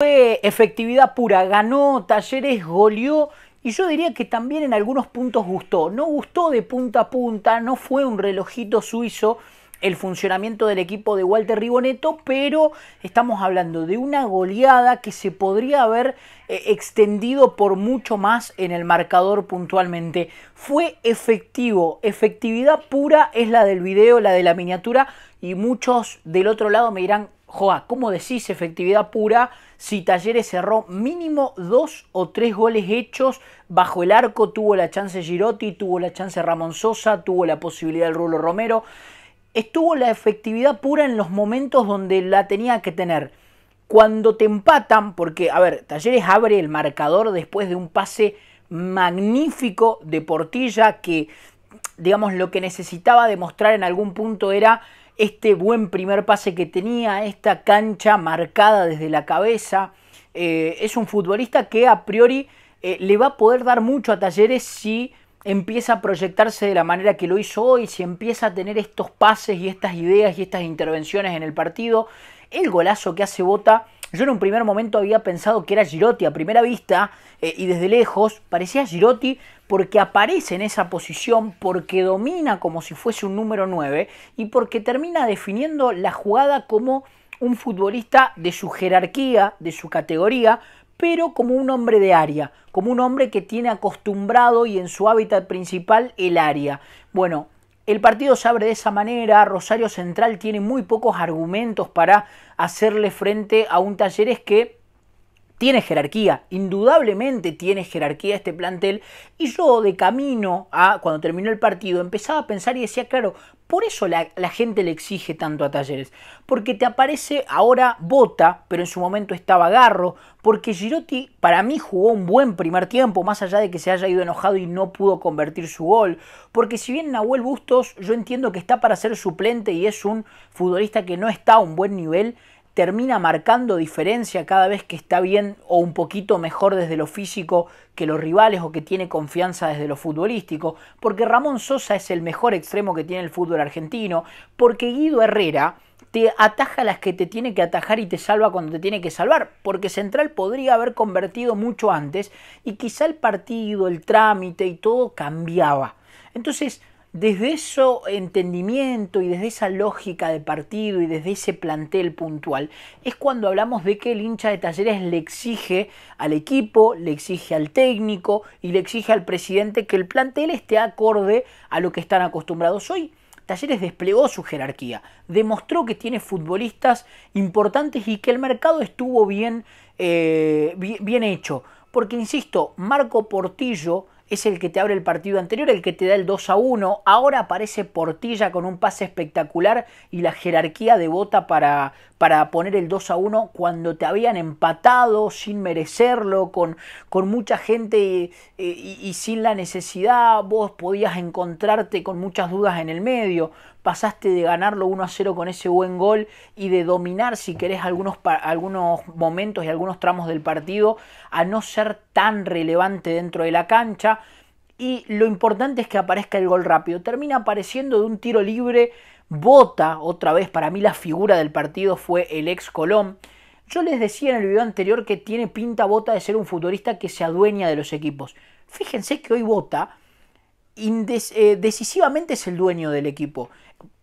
Fue efectividad pura, ganó Talleres, goleó y yo diría que también en algunos puntos gustó. No gustó de punta a punta, no fue un relojito suizo el funcionamiento del equipo de Walter Riboneto, pero estamos hablando de una goleada que se podría haber eh, extendido por mucho más en el marcador puntualmente. Fue efectivo, efectividad pura es la del video, la de la miniatura, y muchos del otro lado me dirán, Joa, ¿cómo decís efectividad pura si Talleres cerró mínimo dos o tres goles hechos bajo el arco? Tuvo la chance Girotti, tuvo la chance Ramón Sosa, tuvo la posibilidad del Rulo Romero. Estuvo la efectividad pura en los momentos donde la tenía que tener. Cuando te empatan, porque, a ver, Talleres abre el marcador después de un pase magnífico de Portilla que, digamos, lo que necesitaba demostrar en algún punto era este buen primer pase que tenía, esta cancha marcada desde la cabeza. Eh, es un futbolista que a priori eh, le va a poder dar mucho a Talleres si empieza a proyectarse de la manera que lo hizo hoy, si empieza a tener estos pases y estas ideas y estas intervenciones en el partido. El golazo que hace Bota, yo en un primer momento había pensado que era Girotti a primera vista eh, y desde lejos parecía Girotti porque aparece en esa posición, porque domina como si fuese un número 9 y porque termina definiendo la jugada como un futbolista de su jerarquía, de su categoría, pero como un hombre de área, como un hombre que tiene acostumbrado y en su hábitat principal el área. Bueno, el partido se abre de esa manera, Rosario Central tiene muy pocos argumentos para hacerle frente a un Talleres que tiene jerarquía, indudablemente tiene jerarquía este plantel. Y yo de camino a cuando terminó el partido empezaba a pensar y decía, claro, por eso la, gente le exige tanto a Talleres, porque te aparece ahora Bota, pero en su momento estaba Garro, porque Girotti para mí jugó un buen primer tiempo, más allá de que se haya ido enojado y no pudo convertir su gol, porque si bien Nahuel Bustos yo entiendo que está para ser suplente y es un futbolista que no está a un buen nivel, termina marcando diferencia cada vez que está bien o un poquito mejor desde lo físico que los rivales o que tiene confianza desde lo futbolístico, porque Ramón Sosa es el mejor extremo que tiene el fútbol argentino, porque Guido Herrera te ataja las que te tiene que atajar y te salva cuando te tiene que salvar, porque Central podría haber convertido mucho antes y quizá el partido, el trámite y todo cambiaba. Entonces, desde ese entendimiento y desde esa lógica de partido y desde ese plantel puntual, es cuando hablamos de que el hincha de talleres le exige al equipo, le exige al técnico y le exige al presidente que el plantel esté acorde a lo que están acostumbrados hoy. Talleres desplegó su jerarquía, demostró que tiene futbolistas importantes y que el mercado estuvo bien, eh, bien hecho. Porque, insisto, Marco Portillo, es el que te abre el partido anterior, el que te da el 2 a 1. Ahora aparece Portilla con un pase espectacular y la jerarquía de Bota para, para poner el 2 a 1 cuando te habían empatado sin merecerlo, con, con mucha gente eh, y sin la necesidad. Vos podías encontrarte con muchas dudas en el medio pasaste de ganarlo 1 a 0 con ese buen gol y de dominar, si querés, algunos, algunos momentos y algunos tramos del partido a no ser tan relevante dentro de la cancha. Y lo importante es que aparezca el gol rápido. Termina apareciendo de un tiro libre. Bota, otra vez, para mí la figura del partido fue el ex Colón. Yo les decía en el video anterior que tiene pinta Bota de ser un futbolista que se adueña de los equipos. Fíjense que hoy Bota eh, decisivamente es el dueño del equipo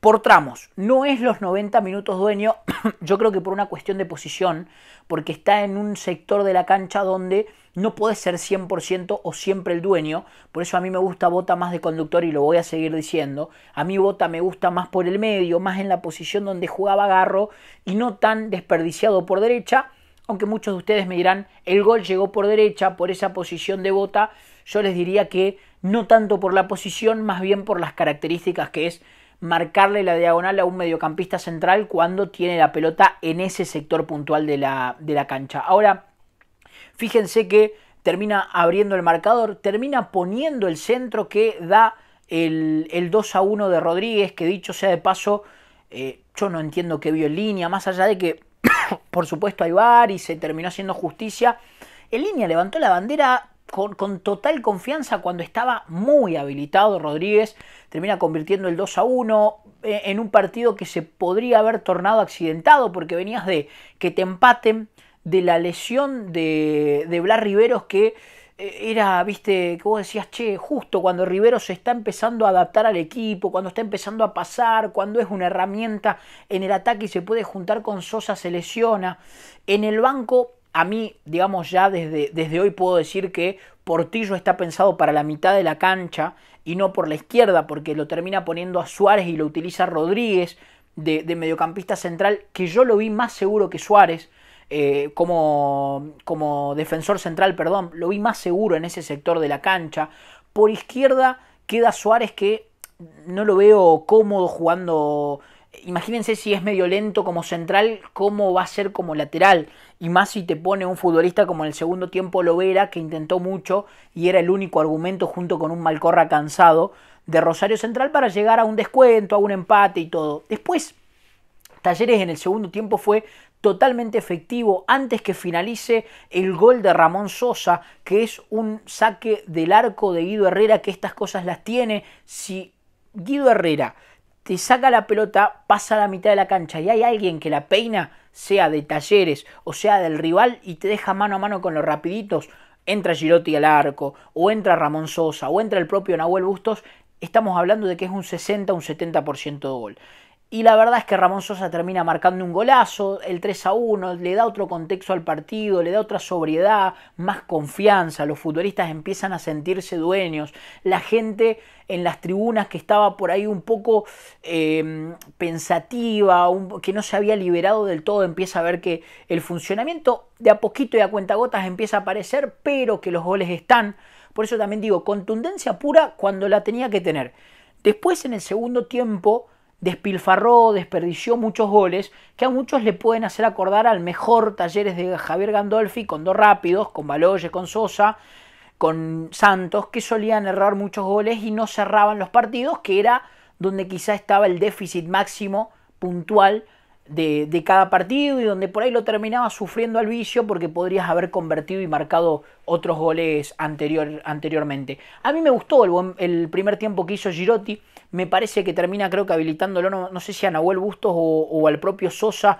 por tramos. No es los 90 minutos dueño, yo creo que por una cuestión de posición, porque está en un sector de la cancha donde no puede ser 100% o siempre el dueño. Por eso a mí me gusta Bota más de conductor y lo voy a seguir diciendo. A mí Bota me gusta más por el medio, más en la posición donde jugaba Garro y no tan desperdiciado por derecha. Aunque muchos de ustedes me dirán, el gol llegó por derecha, por esa posición de Bota. Yo les diría que no tanto por la posición, más bien por las características que es marcarle la diagonal a un mediocampista central cuando tiene la pelota en ese sector puntual de la, cancha. Ahora, fíjense que termina abriendo el marcador, termina poniendo el centro que da el, 2 a 1 de Rodríguez, que dicho sea de paso, eh, yo no entiendo qué vio en línea, más allá de que, por supuesto, hay bar y se terminó haciendo justicia. En línea levantó la bandera con, total confianza cuando estaba muy habilitado Rodríguez, termina convirtiendo el 2 a 1 eh, en un partido que se podría haber tornado accidentado porque venías de que te empaten, de la lesión de, de Blas Riveros que eh, era, viste, que decías, che, justo cuando Riveros se está empezando a adaptar al equipo, cuando está empezando a pasar, cuando es una herramienta en el ataque y se puede juntar con Sosa, se lesiona. En el banco a mí, digamos, ya desde, desde hoy puedo decir que Portillo está pensado para la mitad de la cancha y no por la izquierda, porque lo termina poniendo a Suárez y lo utiliza Rodríguez de, mediocampista central, que yo lo vi más seguro que Suárez. Eh, como, como defensor central, perdón, lo vi más seguro en ese sector de la cancha. Por izquierda queda Suárez que no lo veo cómodo jugando imagínense si es medio lento como central, cómo va a ser como lateral. Y más si te pone un futbolista como en el segundo tiempo Lovera, que intentó mucho y era el único argumento junto con un Malcorra cansado de Rosario Central para llegar a un descuento, a un empate y todo. Después, Talleres en el segundo tiempo fue totalmente efectivo antes que finalice el gol de Ramón Sosa, que es un saque del arco de Guido Herrera, que estas cosas las tiene. Si Guido Herrera te saca la pelota, pasa a la mitad de la cancha y hay alguien que la peina, sea de Talleres o sea del rival, y te deja mano a mano con los rapiditos, entra Girotti al arco, o entra Ramón Sosa, o entra el propio Nahuel Bustos, estamos hablando de que es un 60, un 70% de gol. Y la verdad es que Ramón Sosa termina marcando un golazo, el 3 a 1, le da otro contexto al partido, le da otra sobriedad, más confianza, los futbolistas empiezan a sentirse dueños, la gente en las tribunas que estaba por ahí un poco em, pensativa, que no se había liberado del todo, empieza a ver que el funcionamiento de a poquito y a cuentagotas empieza a aparecer, pero que los goles están. Por eso también digo, contundencia pura cuando la tenía que tener. Después en el segundo tiempo despilfarró, desperdició muchos goles que a muchos le pueden hacer acordar al mejor Talleres de Javier Gandolfi con dos rápidos, con Baloye, con Sosa, con Santos, que solían errar muchos goles y no cerraban los partidos, que era donde quizá estaba el déficit máximo puntual de, cada partido y donde por ahí lo terminaba sufriendo al vicio porque podrías haber convertido y marcado otros goles anterior, anteriormente. A mí me gustó el, primer tiempo que hizo Girotti, me parece que termina creo que habilitándolo, no, no sé si a Nahuel Bustos o, o, al propio Sosa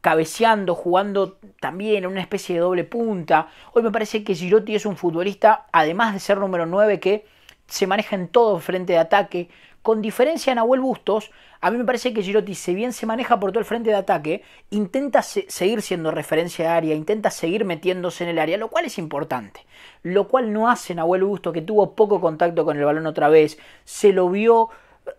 cabeceando, jugando también en una especie de doble punta. Hoy me parece que Girotti es un futbolista, además de ser número 9, que se maneja en todo frente de ataque, con diferencia en Nahuel Bustos, a mí me parece que Girotti, si bien se maneja por todo el frente de ataque, intenta seguir siendo referencia de área, intenta seguir metiéndose en el área, lo cual es importante. Lo cual no hace Nahuel Bustos, que tuvo poco contacto con el balón otra vez, se lo vio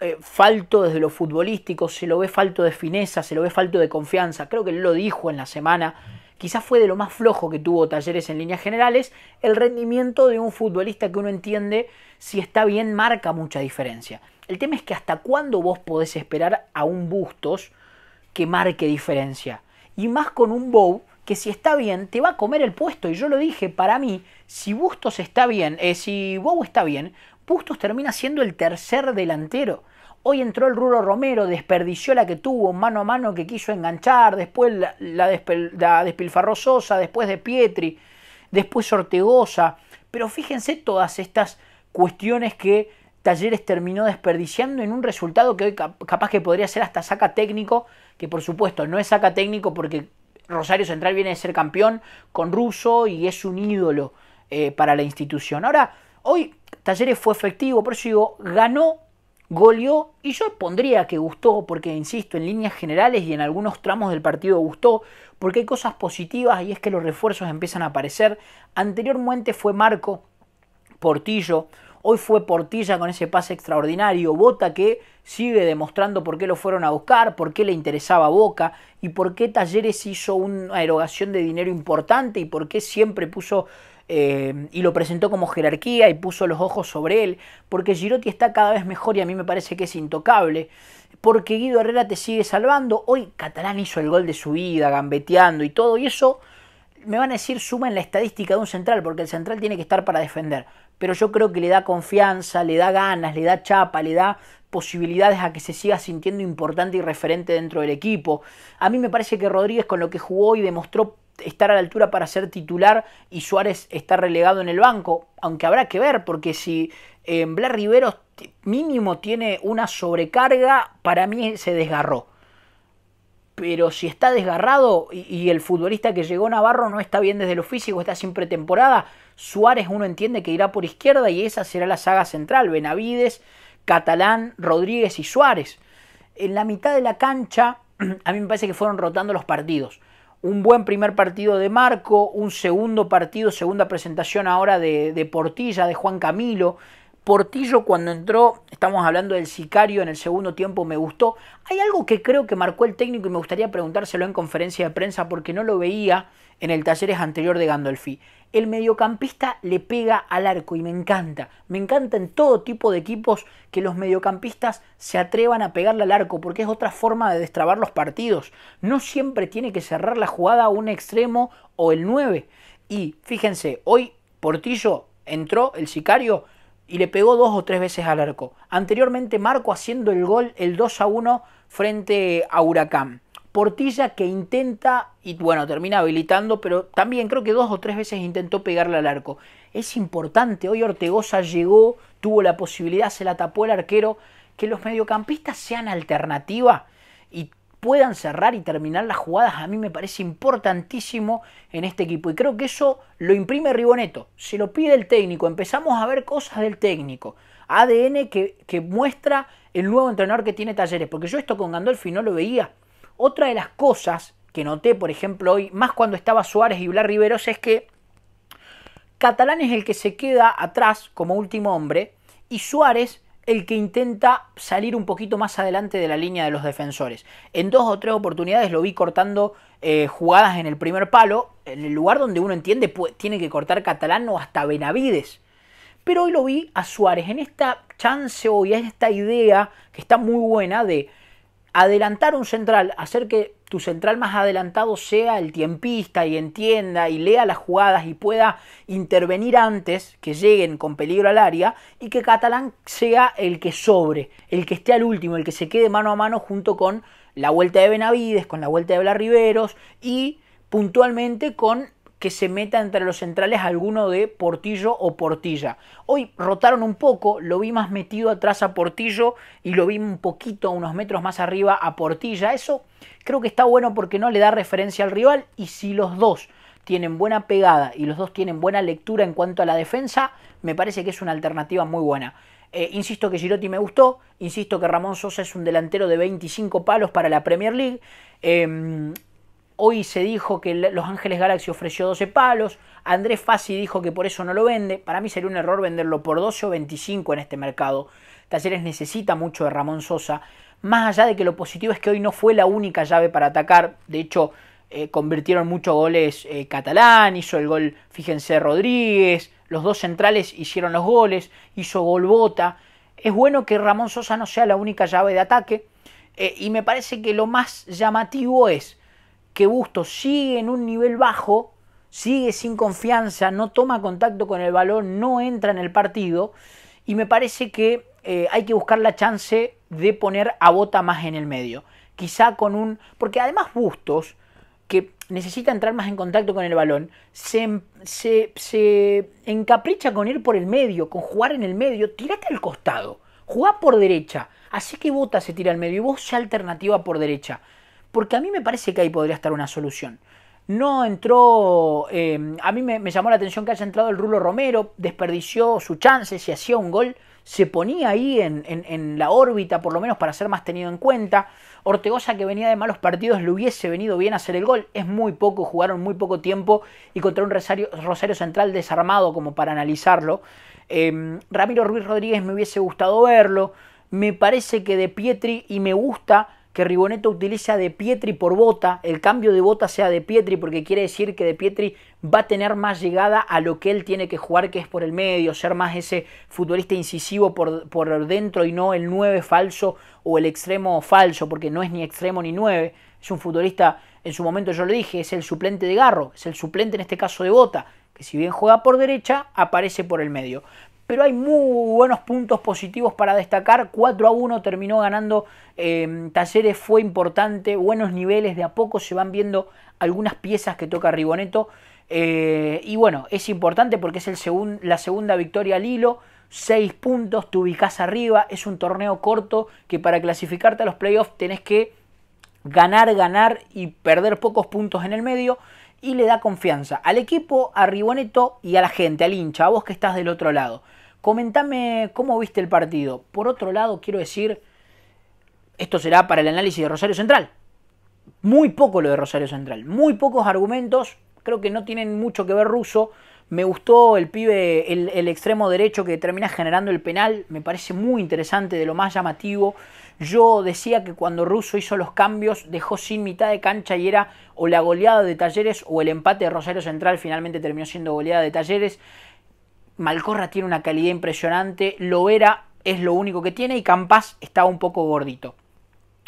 eh, falto desde lo futbolístico, se lo ve falto de fineza, se lo ve falto de confianza. Creo que él lo dijo en la semana. Quizás fue de lo más flojo que tuvo Talleres en líneas generales. El rendimiento de un futbolista que uno entiende, si está bien, marca mucha diferencia. El tema es que hasta cuándo vos podés esperar a un Bustos que marque diferencia. Y más con un Bou, que si está bien te va a comer el puesto. Y yo lo dije, para mí, si Bustos está bien, eh, si Bow está bien, Bustos termina siendo el tercer delantero. Hoy entró el Ruro Romero, desperdició la que tuvo, mano a mano que quiso enganchar, después la, despilfarrososa, después de Pietri, después Ortegosa. Pero fíjense todas estas cuestiones que Talleres terminó desperdiciando en un resultado que hoy capaz que podría ser hasta saca técnico, que por supuesto no es saca técnico porque Rosario Central viene de ser campeón con Russo y es un ídolo eh, para la institución. Ahora, hoy Talleres fue efectivo, por eso digo, ganó, goleó y yo pondría que gustó, porque insisto, en líneas generales y en algunos tramos del partido gustó, porque hay cosas positivas y es que los refuerzos empiezan a aparecer. Anteriormente fue Marco, Portillo, Hoy fue Portilla con ese pase extraordinario. Bota que sigue demostrando por qué lo fueron a buscar, por qué le interesaba Boca y por qué Talleres hizo una erogación de dinero importante y por qué siempre puso eh, y lo presentó como jerarquía y puso los ojos sobre él, porque Girotti está cada vez mejor y a mí me parece que es intocable, porque Guido Herrera te sigue salvando, hoy Catalán hizo el gol de su vida, gambeteando y todo, y eso me van a decir suma en la estadística de un central, porque el central tiene que estar para defender, pero yo creo que le da confianza, le da ganas, le da chapa, le da posibilidades a que se siga sintiendo importante y referente dentro del equipo. A mí me parece que Rodríguez con lo que jugó y demostró estar a la altura para ser titular y Suárez está relegado en el banco, aunque habrá que ver, porque si en eh, Blair Rivero mínimo tiene una sobrecarga, para mí se desgarró pero si está desgarrado y, el futbolista que llegó Navarro no está bien desde lo físico, está sin pretemporada, Suárez uno entiende que irá por izquierda y esa será la saga central, Benavides, Catalán, Rodríguez y Suárez. En la mitad de la cancha, a mí me parece que fueron rotando los partidos. Un buen primer partido de Marco, un segundo partido, segunda presentación ahora de, de Portilla, de Juan Camilo, Portillo cuando entró, estamos hablando del sicario en el segundo tiempo, me gustó. Hay algo que creo que marcó el técnico y me gustaría preguntárselo en conferencia de prensa porque no lo veía en el talleres anterior de Gandolfi. El mediocampista le pega al arco y me encanta. Me encanta en todo tipo de equipos que los mediocampistas se atrevan a pegarle al arco porque es otra forma de destrabar los partidos. No siempre tiene que cerrar la jugada a un extremo o el 9. Y fíjense, hoy Portillo entró, el sicario y le pegó dos o tres veces al arco. Anteriormente Marco haciendo el gol, el 2 a 1 frente a Huracán. Portilla que intenta y bueno, termina habilitando, pero también creo que dos o tres veces intentó pegarle al arco. Es importante, hoy Ortegoza llegó, tuvo la posibilidad, se la tapó el arquero, que los mediocampistas sean alternativa y puedan cerrar y terminar las jugadas a mí me parece importantísimo en este equipo y creo que eso lo imprime Riboneto, se lo pide el técnico, empezamos a ver cosas del técnico, ADN que, muestra el nuevo entrenador que tiene Talleres, porque yo esto con Gandolfi no lo veía. Otra de las cosas que noté, por ejemplo, hoy, más cuando estaba Suárez y Blas Riveros, es que Catalán es el que se queda atrás como último hombre y Suárez el que intenta salir un poquito más adelante de la línea de los defensores. En dos o tres oportunidades lo vi cortando eh, jugadas en el primer palo, en el lugar donde uno entiende pues, tiene que cortar Catalán o hasta Benavides. Pero hoy lo vi a Suárez en esta chance o en esta idea que está muy buena de adelantar un central, hacer que tu central más adelantado sea el tiempista y entienda y lea las jugadas y pueda intervenir antes que lleguen con peligro al área y que Catalán sea el que sobre, el que esté al último, el que se quede mano a mano junto con la vuelta de Benavides, con la vuelta de Blas Riveros y puntualmente con que se meta entre los centrales alguno de Portillo o Portilla. Hoy rotaron un poco, lo vi más metido atrás a Portillo y lo vi un poquito, unos metros más arriba a Portilla. Eso creo que está bueno porque no le da referencia al rival y si los dos tienen buena pegada y los dos tienen buena lectura en cuanto a la defensa, me parece que es una alternativa muy buena. Eh, insisto que Girotti me gustó, insisto que Ramón Sosa es un delantero de 25 palos para la Premier League. Em, Hoy se dijo que Los Ángeles Galaxy ofreció 12 palos. Andrés Fassi dijo que por eso no lo vende. Para mí sería un error venderlo por 12 o 25 en este mercado. Talleres necesita mucho de Ramón Sosa. Más allá de que lo positivo es que hoy no fue la única llave para atacar. De hecho, eh, convirtieron muchos goles eh, Catalán, hizo el gol, fíjense, Rodríguez. Los dos centrales hicieron los goles, hizo gol Bota. Es bueno que Ramón Sosa no sea la única llave de ataque. Eh, y me parece que lo más llamativo es que Bustos sigue en un nivel bajo, sigue sin confianza, no toma contacto con el balón, no entra en el partido y me parece que eh, hay que buscar la chance de poner a Bota más en el medio. Quizá con un... Porque además Bustos, que necesita entrar más en contacto con el balón, se, em, encapricha con ir por el medio, con jugar en el medio, tírate al costado, juega por derecha, así que Bota se tira al medio y vos ya alternativa por derecha. Porque a mí me parece que ahí podría estar una solución. No entró, em, a mí me, llamó la atención que haya entrado el Rulo Romero, desperdició su chance, si hacía un gol, se ponía ahí en, la órbita, por lo menos para ser más tenido en cuenta. ortegosa que venía de malos partidos, le hubiese venido bien hacer el gol. Es muy poco, jugaron muy poco tiempo y contra un Rosario, Rosario Central desarmado como para analizarlo. Em, Ramiro Ruiz Rodríguez me hubiese gustado verlo. Me parece que de Pietri y me gusta que Riboneto utiliza de Pietri por bota, el cambio de bota sea de Pietri porque quiere decir que de Pietri va a tener más llegada a lo que él tiene que jugar, que es por el medio, ser más ese futbolista incisivo por, por dentro y no el 9 falso o el extremo falso, porque no es ni extremo ni 9, es un futbolista, en su momento yo lo dije, es el suplente de Garro, es el suplente en este caso de Bota, que si bien juega por derecha, aparece por el medio pero hay muy buenos puntos positivos para destacar. 4 a 1 terminó ganando em, Talleres, fue importante, buenos niveles, de a poco se van viendo algunas piezas que toca Riboneto. Eh, y bueno, es importante porque es la segunda victoria al hilo. 6 puntos, te ubicas arriba, es un torneo corto que para clasificarte a los playoffs tenés que ganar, ganar y perder pocos puntos en el medio y le da confianza al equipo, a Riboneto y a la gente, al hincha, a vos que estás del otro lado. Comentame cómo viste el partido. Por otro lado, quiero decir, esto será para el análisis de Rosario Central. Muy poco lo de Rosario Central, muy pocos argumentos, creo que no tienen mucho que ver ruso. Me gustó el pibe, el, extremo derecho que termina generando el penal, me parece muy interesante, de lo más llamativo. Yo decía que cuando Russo hizo los cambios dejó sin mitad de cancha y era o la goleada de Talleres o el empate de Rosario Central, finalmente terminó siendo goleada de Talleres. Malcorra tiene una calidad impresionante, lo era, es lo único que tiene y Campas estaba un poco gordito.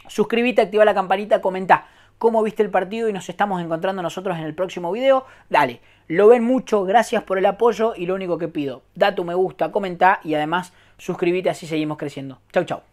Suscríbete, activa la campanita, comenta cómo viste el partido y nos estamos encontrando nosotros en el próximo video. Dale, lo ven mucho, gracias por el apoyo y lo único que pido, da tu me gusta, comenta y además suscríbete así seguimos creciendo. Chau, chau.